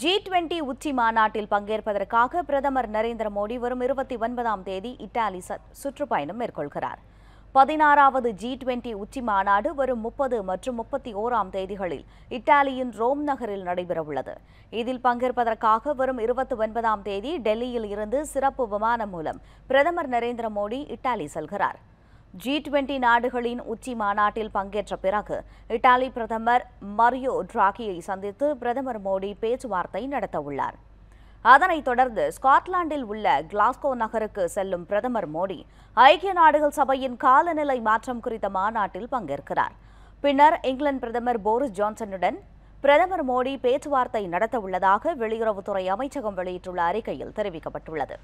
G twenty உச்சி மாநாட்டில் பங்கேற்பதற்காக பிரதமர் நரேந்திர மோடி வரும் இருபத்தி ஒன்பதாம் தேதி இத்தாலி சுற்றுப்பயணம் மேற்கொள்கிறார் பதினாறாவது ஜி டுவெண்டி உச்சி மாநாடு வரும் முப்பது மற்றும் முப்பத்தி ஓராம் தேதிகளில் இத்தாலியின் ரோம் நகரில் நடைபெறவுள்ளது இதில் பங்கேற்பதற்காக வரும் இருபத்தி ஒன்பதாம் தேதி டெல்லியில் இருந்து சிறப்பு விமானம் மூலம் பிரதமர் நரேந்திர மோடி இத்தாலி செல்கிறார் ஜி டுவெண்டி நாடுகளின் உச்சி மாநாட்டில் பங்கேற்ற பிறகு இத்தாலி பிரதமர் மரியோ டிராகியை சந்தித்து பிரதமர் மோடி பேச்சுவார்த்தை நடத்தவுள்ளார் அதனைத் தொடர்ந்து ஸ்காட்லாந்தில் உள்ள கிளாஸ்கோ நகருக்கு செல்லும் பிரதமர் மோடி ஐக்கிய நாடுகள் சபையின் காலநிலை மாற்றம் குறித்த மாநாட்டில் பங்கேற்கிறார் பின்னர் இங்கிலாந்து பிரதமர் போரிஸ் ஜான்சனுடன் பிரதமர் மோடி பேச்சுவார்த்தை நடத்தவுள்ளதாக வெளியுறவுத்துறை அமைச்சகம் வெளியிட்டுள்ள அறிக்கையில் தெரிவிக்கப்பட்டுள்ளது